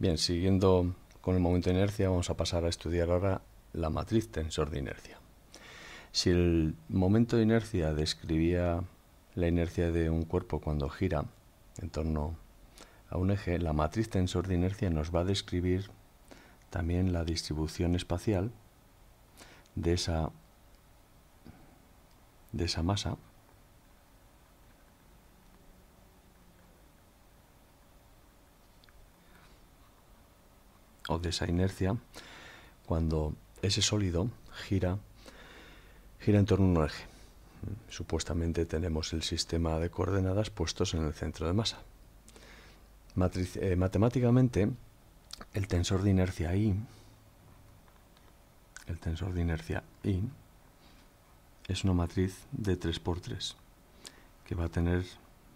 Bien, siguiendo con el momento de inercia, vamos a pasar a estudiar ahora la matriz tensor de inercia. Si el momento de inercia describía la inercia de un cuerpo cuando gira en torno a un eje, la matriz tensor de inercia nos va a describir también la distribución espacial de esa, de esa masa o de esa inercia, cuando ese sólido gira, gira en torno a un eje. Supuestamente tenemos el sistema de coordenadas puestos en el centro de masa. Eh, matemáticamente, el tensor de inercia I, el tensor de inercia I, es una matriz de 3x3 que va a tener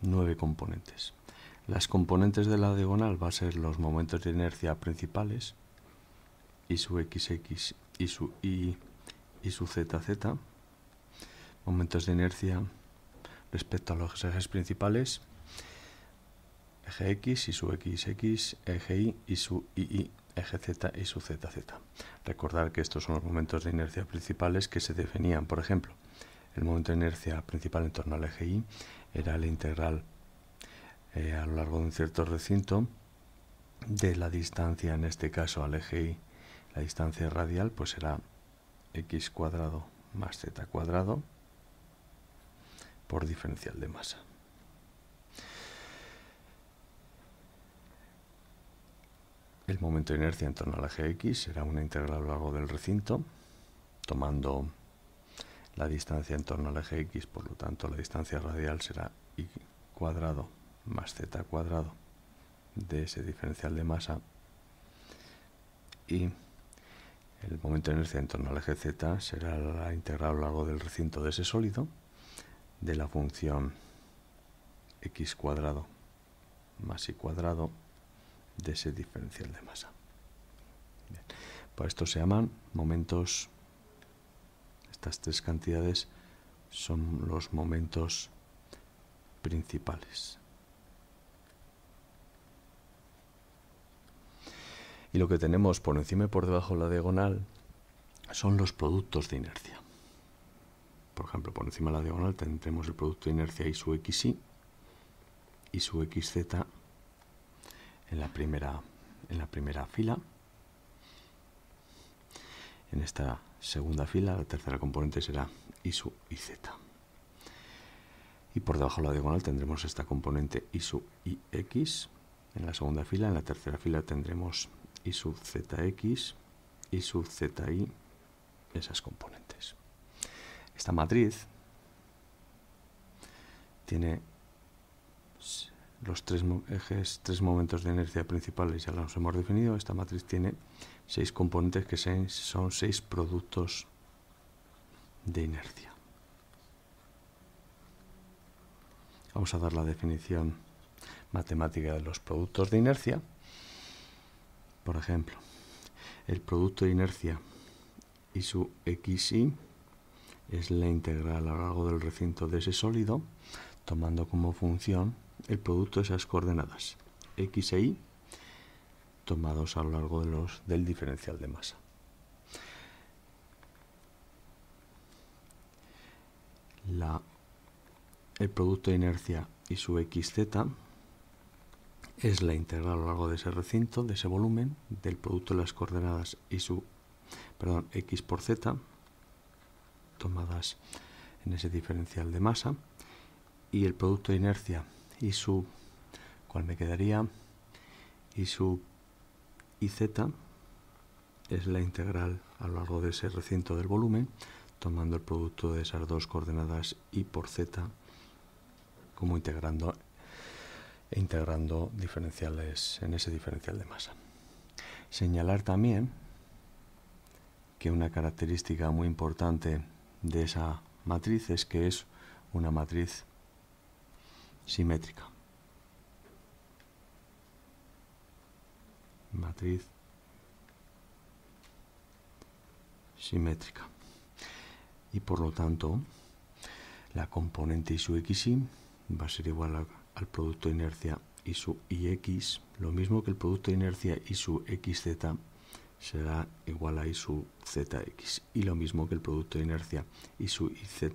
nueve componentes. Las componentes de la diagonal van a ser los momentos de inercia principales y su xx y su y y su zz, momentos de inercia respecto a los ejes principales, eje x y su xx, eje y y su y eje z y su zz. Recordar que estos son los momentos de inercia principales que se definían, por ejemplo, el momento de inercia principal en torno al eje y era la integral eh, a lo largo de un cierto recinto de la distancia, en este caso al eje Y, la distancia radial pues será x cuadrado más z cuadrado por diferencial de masa. El momento de inercia en torno al eje X será una integral a lo largo del recinto, tomando la distancia en torno al eje X, por lo tanto la distancia radial será y cuadrado más z cuadrado de ese diferencial de masa y el momento de inercia en torno al eje z será la integral a lo largo del recinto de ese sólido de la función x cuadrado más y cuadrado de ese diferencial de masa. Por esto se llaman momentos, estas tres cantidades son los momentos principales. Y lo que tenemos por encima y por debajo de la diagonal son los productos de inercia. Por ejemplo, por encima de la diagonal tendremos el producto de inercia y su xy y su xz en la primera, en la primera fila. En esta segunda fila, la tercera componente será y sub y Z. Y por debajo de la diagonal tendremos esta componente y y X. En la segunda fila, en la tercera fila tendremos y sub zx y sub zy, esas componentes. Esta matriz tiene los tres ejes, tres momentos de inercia principales, ya los hemos definido. Esta matriz tiene seis componentes que son seis productos de inercia. Vamos a dar la definición matemática de los productos de inercia. Por ejemplo, el producto de inercia y su xy es la integral a lo largo del recinto de ese sólido, tomando como función el producto de esas coordenadas x e y tomados a lo largo del diferencial de masa. el producto de inercia y su xz es la integral a lo largo de ese recinto, de ese volumen, del producto de las coordenadas y su, perdón, x por z, tomadas en ese diferencial de masa, y el producto de inercia y su, ¿cuál me quedaría, y su z es la integral a lo largo de ese recinto del volumen, tomando el producto de esas dos coordenadas y por z como integrando integrando diferenciales en ese diferencial de masa. Señalar también que una característica muy importante de esa matriz es que es una matriz simétrica. Matriz simétrica. Y por lo tanto, la componente y su xy va a ser igual a al producto de inercia y su Ix, lo mismo que el producto de inercia y su XZ será igual a y su ZX. Y lo mismo que el producto de inercia y su IZ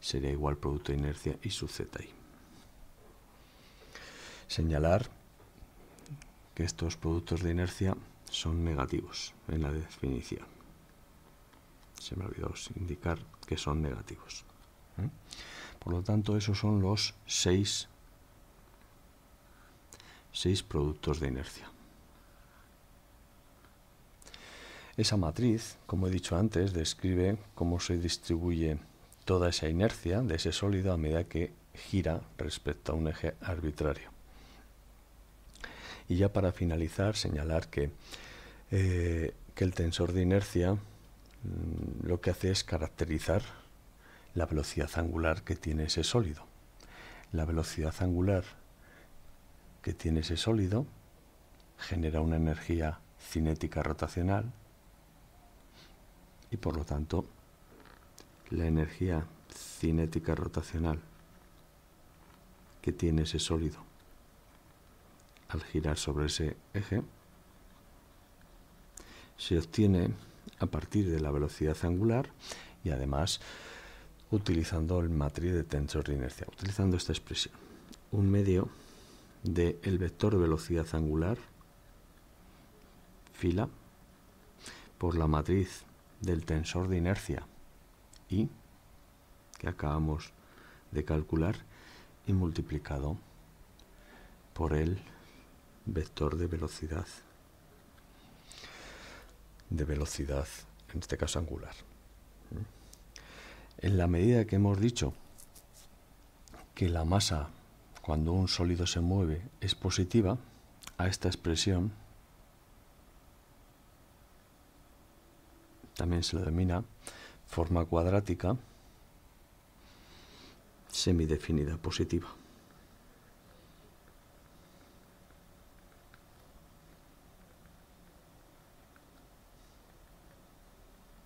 sería igual al producto de inercia y su zy Señalar que estos productos de inercia son negativos en la definición. Se me olvidó indicar que son negativos. ¿Eh? Por lo tanto, esos son los seis, productos de inercia. Esa matriz, como he dicho antes, describe cómo se distribuye toda esa inercia de ese sólido a medida que gira respecto a un eje arbitrario. Y ya para finalizar, señalar que, eh, que el tensor de inercia mm, lo que hace es caracterizar la velocidad angular que tiene ese sólido. La velocidad angular que tiene ese sólido genera una energía cinética rotacional y por lo tanto la energía cinética rotacional que tiene ese sólido al girar sobre ese eje se obtiene a partir de la velocidad angular y además utilizando el matriz de tensor de inercia, utilizando esta expresión. Un medio de el vector velocidad angular, fila, por la matriz del tensor de inercia y que acabamos de calcular y multiplicado por el vector de velocidad de velocidad en este caso angular. En la medida que hemos dicho que la masa cuando un sólido se mueve es positiva, a esta expresión también se le denomina forma cuadrática semidefinida positiva.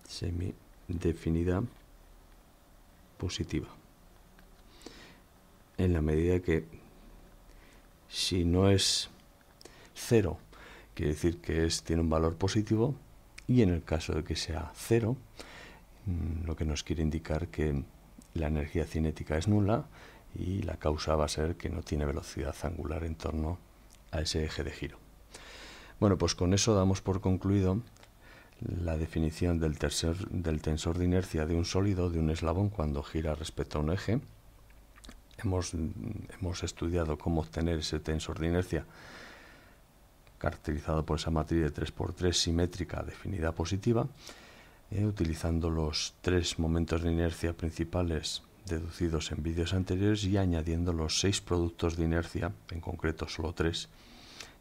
Semidefinida positiva. En la medida que si no es cero, quiere decir que es, tiene un valor positivo, y en el caso de que sea cero, mm, lo que nos quiere indicar que la energía cinética es nula y la causa va a ser que no tiene velocidad angular en torno a ese eje de giro. Bueno, pues con eso damos por concluido la definición del, tensor de inercia de un sólido, de un eslabón, cuando gira respecto a un eje. Hemos, estudiado cómo obtener ese tensor de inercia caracterizado por esa matriz de 3x3 simétrica definida positiva, eh, utilizando los tres momentos de inercia principales deducidos en vídeos anteriores y añadiendo los seis productos de inercia, en concreto solo tres,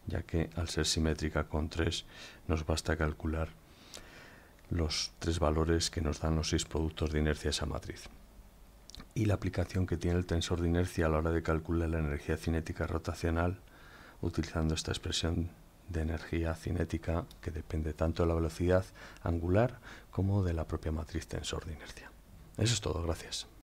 ya que al ser simétrica con tres nos basta calcular los tres valores que nos dan los seis productos de inercia de esa matriz. Y la aplicación que tiene el tensor de inercia a la hora de calcular la energía cinética rotacional utilizando esta expresión de energía cinética que depende tanto de la velocidad angular como de la propia matriz tensor de inercia. Eso es todo, gracias.